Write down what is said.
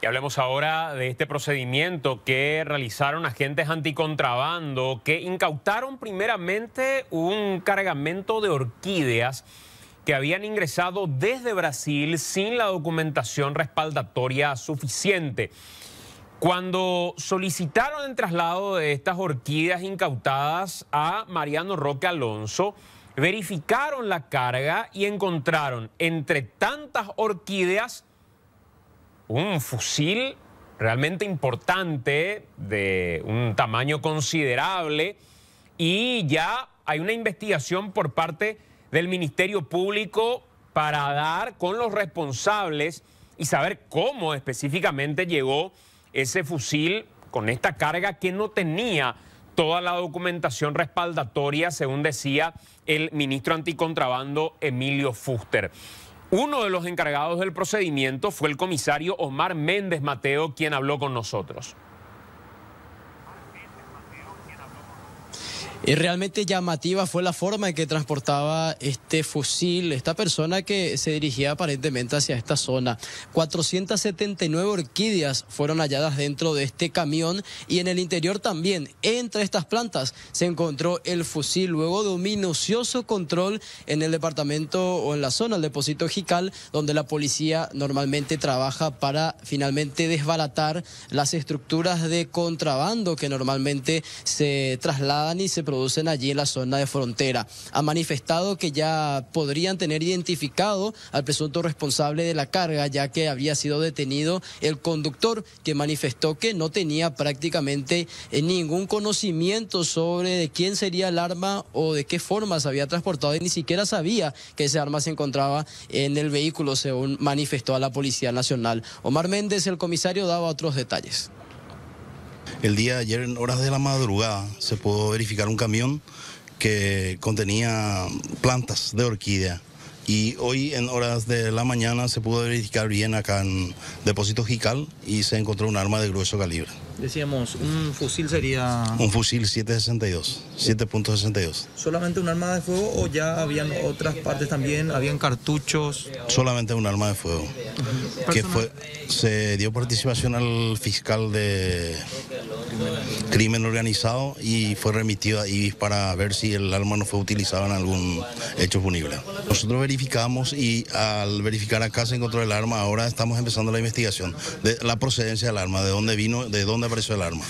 Y hablemos ahora de este procedimiento que realizaron agentes anticontrabando que incautaron primeramente un cargamento de orquídeas que habían ingresado desde Brasil sin la documentación respaldatoria suficiente. Cuando solicitaron el traslado de estas orquídeas incautadas a Mariano Roque Alonso, verificaron la carga y encontraron entre tantas orquídeas un fusil realmente importante, de un tamaño considerable, y ya hay una investigación por parte del Ministerio Público para dar con los responsables y saber cómo específicamente llegó ese fusil con esta carga que no tenía toda la documentación respaldatoria, según decía el ministro anticontrabando Emilio Fuster. Uno de los encargados del procedimiento fue el comisario Omar Méndez Mateo, quien habló con nosotros. Y realmente llamativa fue la forma en que transportaba este fusil, esta persona que se dirigía aparentemente hacia esta zona. 479 orquídeas fueron halladas dentro de este camión y en el interior también, entre estas plantas, se encontró el fusil luego de un minucioso control en el departamento o en la zona, el depósito Jical, donde la policía normalmente trabaja para finalmente desbaratar las estructuras de contrabando que normalmente se trasladan y se producen allí en la zona de frontera. Ha manifestado que ya podrían tener identificado al presunto responsable de la carga, ya que había sido detenido el conductor que manifestó que no tenía prácticamente eh, ningún conocimiento sobre de quién sería el arma o de qué forma se había transportado y ni siquiera sabía que ese arma se encontraba en el vehículo, según manifestó a la Policía Nacional. Omar Méndez, el comisario, daba otros detalles. El día de ayer, en horas de la madrugada, se pudo verificar un camión que contenía plantas de orquídea. Y hoy en horas de la mañana se pudo verificar bien acá en Depósito Jical y se encontró un arma de grueso calibre. Decíamos, un fusil sería... Un fusil 762, 7.62. ¿Solamente un arma de fuego o ya habían otras partes también? ¿Habían cartuchos? Solamente un arma de fuego. Que fue, se dio participación al fiscal de crimen organizado y fue remitido a IBIS para ver si el arma no fue utilizada en algún hecho punible. Nosotros verificamos y al verificar acá se encontró el arma, ahora estamos empezando la investigación de la procedencia del arma, de dónde vino, de dónde apareció el arma.